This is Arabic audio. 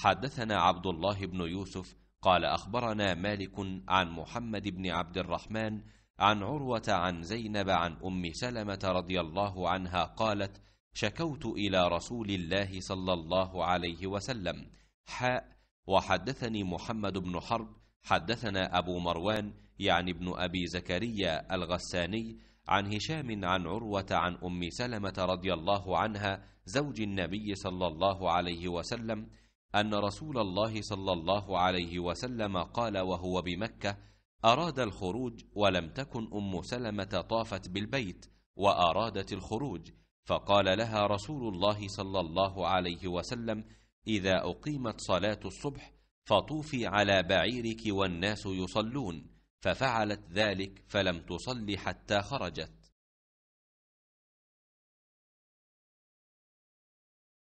حدثنا عبد الله بن يوسف قال اخبرنا مالك عن محمد بن عبد الرحمن عن عروه عن زينب عن ام سلمه رضي الله عنها قالت شكوت الى رسول الله صلى الله عليه وسلم حاء وحدثني محمد بن حرب حدثنا ابو مروان يعني ابن ابي زكريا الغساني عن هشام عن عروه عن ام سلمه رضي الله عنها زوج النبي صلى الله عليه وسلم ان رسول الله صلى الله عليه وسلم قال وهو بمكه اراد الخروج ولم تكن ام سلمه طافت بالبيت وارادت الخروج فقال لها رسول الله صلى الله عليه وسلم اذا اقيمت صلاه الصبح فطوفي على بعيرك والناس يصلون ففعلت ذلك فلم تصلي حتى خرجت